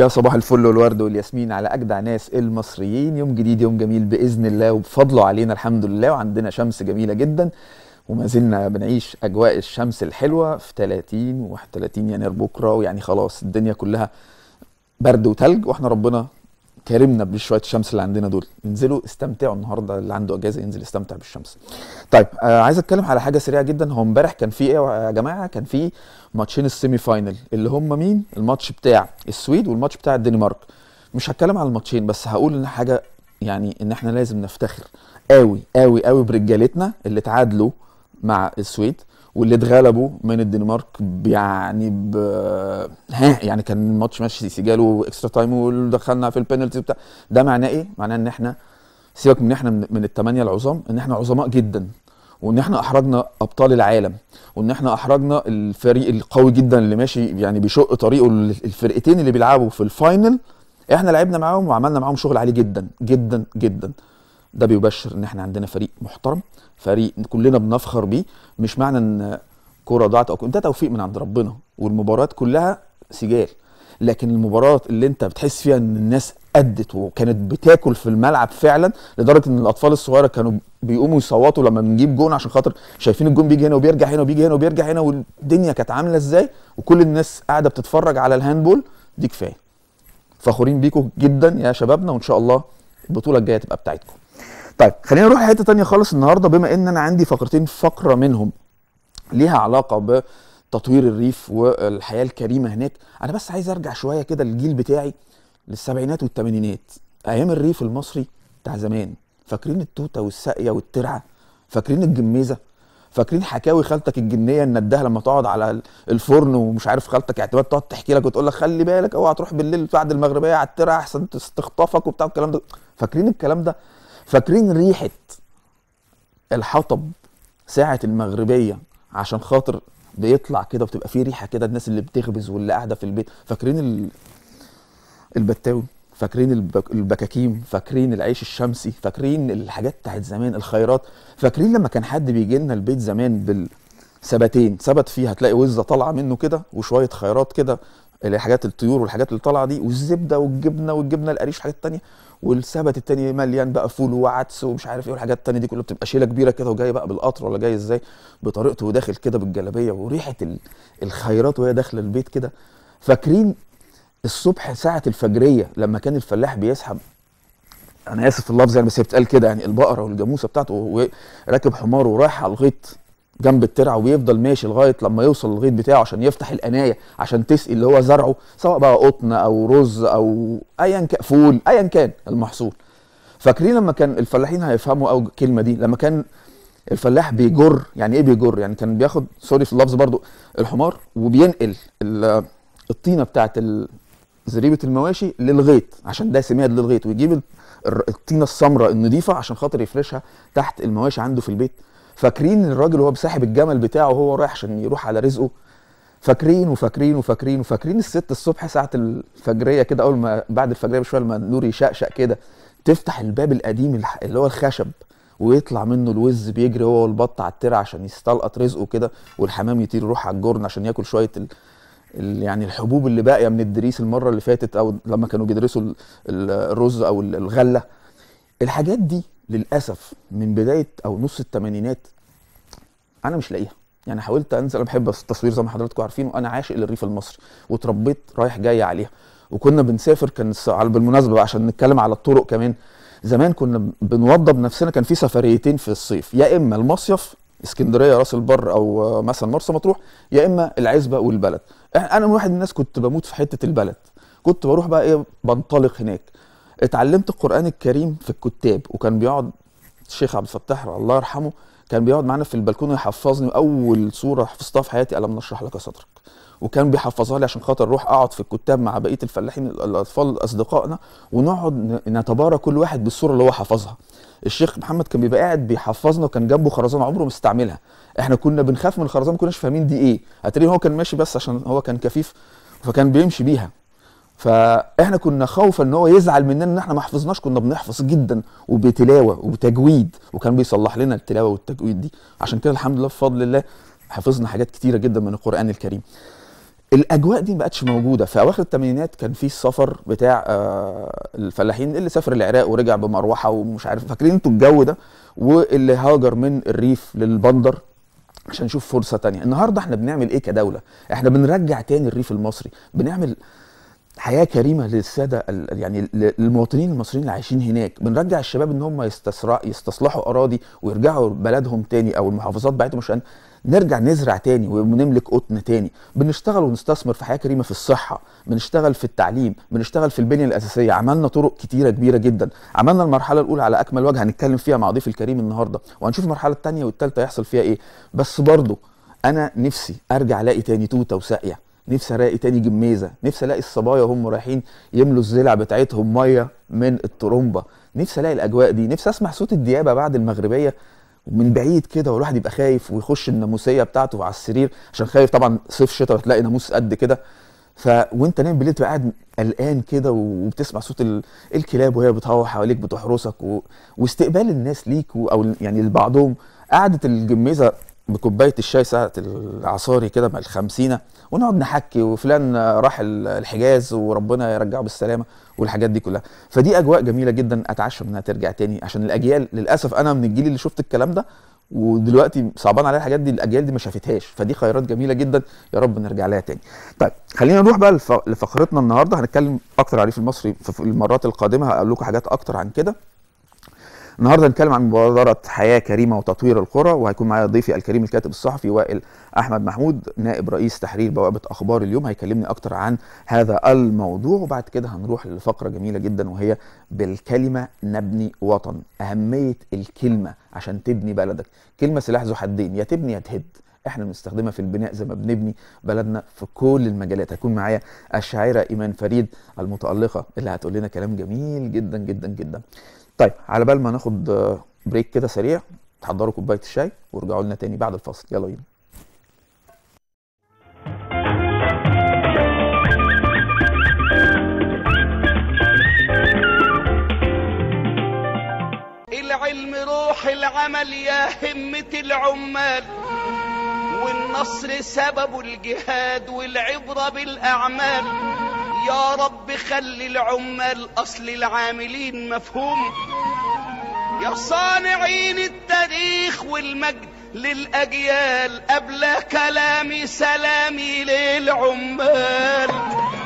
يا صباح الفل والورد والياسمين على اجدع ناس المصريين يوم جديد يوم جميل باذن الله وبفضله علينا الحمد لله وعندنا شمس جميله جدا وما زلنا بنعيش اجواء الشمس الحلوه في 30 و31 يناير بكره ويعني خلاص الدنيا كلها برد وتلج واحنا ربنا كرمنا بشويه الشمس اللي عندنا دول انزلوا استمتعوا النهارده اللي عنده اجازه ينزل يستمتع بالشمس طيب آه عايز اتكلم على حاجه سريعه جدا هو امبارح كان في ايه يا جماعه كان في ماتشين السيمي فاينل اللي هم مين الماتش بتاع السويد والماتش بتاع الدنمارك مش هتكلم على الماتشين بس هقول ان حاجه يعني ان احنا لازم نفتخر قوي قوي قوي برجالتنا اللي تعادلوا مع السويد واللي اتغلبوا من الدنمارك يعني ب ها يعني كان الماتش ماشي سجاله اكسترا تايم ودخلنا في البنالتي بتاع ده معناه ايه؟ معناه ان احنا سيبك من احنا من الثمانيه العظام ان احنا عظماء جدا وان احنا احرجنا ابطال العالم وان احنا احرجنا الفريق القوي جدا اللي ماشي يعني بيشق طريقه الفرقتين اللي بيلعبوا في الفاينل احنا لعبنا معاهم وعملنا معاهم شغل عالي جدا جدا جدا ده بيبشر ان احنا عندنا فريق محترم فريق كلنا بنفخر بيه مش معنى ان كره ضاعت او ده توفيق من عند ربنا والمباريات كلها سجال لكن المباراه اللي انت بتحس فيها ان الناس ادت وكانت بتاكل في الملعب فعلا لدرجه ان الاطفال الصغيره كانوا بيقوموا يصوتوا لما بنجيب جون عشان خاطر شايفين الجون بيجي هنا وبيرجع هنا وبيجي هنا وبيرجع هنا والدنيا كانت عامله ازاي وكل الناس قاعده بتتفرج على الهاندبول دي كفايه فخورين بيكم جدا يا شبابنا وان شاء الله البطوله الجايه تبقى بتاعتكم طيب خلينا نروح حته تانية خالص النهارده بما ان انا عندي فقرتين فقره منهم ليها علاقه بتطوير الريف والحياه الكريمه هناك انا بس عايز ارجع شويه كده للجيل بتاعي للسبعينات والثمانينات ايام الريف المصري بتاع زمان فاكرين التوته والساقيه والترعه فاكرين الجميزه فاكرين حكاوي خالتك الجنيه الندها لما تقعد على الفرن ومش عارف خالتك اعتماد تقعد تحكي لك وتقول لك خلي بالك اوعى تروح بالليل بعد المغربيه على الترعه احسن تخطفك وبتاع الكلام ده فاكرين الكلام ده فاكرين ريحه الحطب ساعه المغربيه عشان خاطر بيطلع كده وبتبقى فيه ريحه كده الناس اللي بتخبز واللي قاعده في البيت فاكرين ال... البتاوي فاكرين البكاكيم فاكرين العيش الشمسي فاكرين الحاجات بتاعت زمان الخيرات فاكرين لما كان حد بيجي لنا البيت زمان بالسبتين سبت فيه هتلاقي وزه طالعه منه كده وشويه خيرات كده اللي حاجات الطيور والحاجات اللي طالعه دي والزبده والجبنه والجبنه القريش حاجات تانية والسبت التاني مليان بقى فول وعدس ومش عارف ايه والحاجات التانية دي كلها بتبقى شيله كبيره كده وجاي بقى بالقطر ولا جاي ازاي بطريقته وداخل كده بالجلابيه وريحه الخيرات وهي داخله البيت كده فاكرين الصبح ساعه الفجريه لما كان الفلاح بيسحب انا اسف اللفظ يعني بس هي بتقال كده يعني البقره والجاموسه بتاعته وراكب حمار ورايح على الغيط جنب الترعه ويفضل ماشي لغايه لما يوصل للغيط بتاعه عشان يفتح القنايه عشان تسقي اللي هو زرعه سواء بقى قطن او رز او ايا كان فول ايا كان المحصول فاكرين لما كان الفلاحين هيفهموا او الكلمه دي لما كان الفلاح بيجر يعني ايه بيجر يعني كان بياخد سوري في اللفظ برضو الحمار وبينقل الطينه بتاعه زريبه المواشي للغيط عشان ده سماد للغيط ويجيب الطينه السمراء النظيفه عشان خاطر يفرشها تحت المواشي عنده في البيت فاكرين ان الراجل وهو بساحب الجمل بتاعه وهو رايح عشان يروح على رزقه فاكرين وفاكرين وفاكرين وفاكرين الست الصبح ساعه الفجريه كده اول ما بعد الفجريه بشويه لما النور يشقشق كده تفتح الباب القديم اللي هو الخشب ويطلع منه الوز بيجري هو والبط على الترع عشان يستلقط رزقه كده والحمام يطير يروح على الجرن عشان ياكل شويه ال... ال... يعني الحبوب اللي باقيه من الدريس المره اللي فاتت او لما كانوا بيدرسوا الرز او الغله الحاجات دي للاسف من بدايه او نص الثمانينات انا مش لاقيها يعني حاولت انزل انا بحب التصوير زي ما حضراتكم عارفين وانا عاشق للريف المصري واتربيت رايح جاي عليها وكنا بنسافر كان على بالمناسبه عشان نتكلم على الطرق كمان زمان كنا بنوضب نفسنا كان في سفريتين في الصيف يا اما المصيف اسكندريه راس البر او مثلا مرسى مطروح يا اما العزبه والبلد انا من واحد الناس كنت بموت في حته البلد كنت بروح بقى ايه بنطلق هناك اتعلمت القران الكريم في الكتاب وكان بيقعد الشيخ عبد الفتاح الله يرحمه كان بيقعد معانا في البلكونه يحفظني اول سوره حفظتها في حياتي الم نشرح لك صدرك وكان بيحفظها لي عشان خاطر اروح اقعد في الكتاب مع بقيه الفلاحين الاطفال اصدقائنا ونقعد نتبارى كل واحد بالسوره اللي هو حفظها الشيخ محمد كان بيبقى قاعد بيحفظنا وكان جنبه خرزانه عمره ما استعملها احنا كنا بنخاف من الخرزانه ما كناش فاهمين دي ايه هتلاقيه هو كان ماشي بس عشان هو كان كفيف فكان بيمشي بيها فاحنا كنا خوفا ان هو يزعل مننا ان احنا ما حفظناش كنا بنحفظ جدا وبتلاوه وتجويد وكان بيصلح لنا التلاوه والتجويد دي عشان كده الحمد لله بفضل الله حفظنا حاجات كتيره جدا من القران الكريم الاجواء دي ما بقتش موجوده في اواخر الثمانينات كان في السفر بتاع آه، الفلاحين اللي سافر العراق ورجع بمروحه ومش عارف فاكرين انتوا الجو ده واللي هاجر من الريف للبندر عشان نشوف فرصه تانية النهارده احنا بنعمل ايه كدوله احنا بنرجع تاني الريف المصري بنعمل حياه كريمه للساده يعني للمواطنين المصريين اللي عايشين هناك بنرجع الشباب ان هم يستصلحوا اراضي ويرجعوا بلدهم تاني او المحافظات بتاعتهم عشان نرجع نزرع تاني ونملك قطن تاني بنشتغل ونستثمر في حياه كريمه في الصحه بنشتغل في التعليم بنشتغل في البنيه الاساسيه عملنا طرق كتيره كبيره جدا عملنا المرحله الاولى على اكمل وجه هنتكلم فيها مع ضيف الكريم النهارده وهنشوف المرحله الثانيه والثالثه يحصل فيها ايه بس برضه انا نفسي ارجع الاقي تاني توته وساقيه نفسي الاقي تاني جميزه نفسي الاقي الصبايا وهم رايحين يملوا الزلع بتاعتهم ميه من الطرمبه نفسي الاقي الاجواء دي نفسي اسمع صوت الديابه بعد المغربيه ومن بعيد كده والواحد يبقى خايف ويخش الناموسيه بتاعته على السرير عشان خايف طبعا صيف شتاء تلاقي ناموس قد كده ف وانت نايم بالليل تبقى قاعد قلقان كده وبتسمع صوت ال... الكلاب وهي بتهوى حواليك بتحرسك و... واستقبال الناس ليك و... او يعني لبعضهم قعده الجميزه بكوبايه الشاي ساعه العصاري كده مع الخمسينه ونقعد نحكي وفلان راح الحجاز وربنا يرجعه بالسلامه والحاجات دي كلها فدي اجواء جميله جدا اتعشى انها ترجع تاني عشان الاجيال للاسف انا من الجيل اللي شفت الكلام ده ودلوقتي صعبان عليا الحاجات دي الاجيال دي ما شافتهاش فدي خيارات جميله جدا يا رب نرجع لها تاني طيب خلينا نروح بقى لفقرتنا النهارده هنتكلم اكتر عليه في المصري في المرات القادمه هقول لكم حاجات اكتر عن كده النهارده هنتكلم عن مبادره حياه كريمه وتطوير القرى وهيكون معايا ضيفي الكريم الكاتب الصحفي وائل احمد محمود نائب رئيس تحرير بوابه اخبار اليوم هيكلمني اكتر عن هذا الموضوع وبعد كده هنروح لفقره جميله جدا وهي بالكلمه نبني وطن اهميه الكلمه عشان تبني بلدك كلمه سلاح ذو حدين يا تبني يا تهد احنا بنستخدمها في البناء زي ما بنبني بلدنا في كل المجالات هيكون معايا الشاعره ايمان فريد المتالقه اللي هتقول لنا كلام جميل جدا جدا جدا طيب على بال ما ناخد بريك آه، كده سريع تحضروا كوبايه الشاي وارجعوا لنا تاني بعد الفاصل يلا بينا العلم روح العمل يا همة العمال والنصر سبب الجهاد والعبرة بالأعمال يا رب خلي العمال أصل العاملين مفهوم يا صانعين التاريخ والمجد للأجيال قبل كلامي سلامي للعمال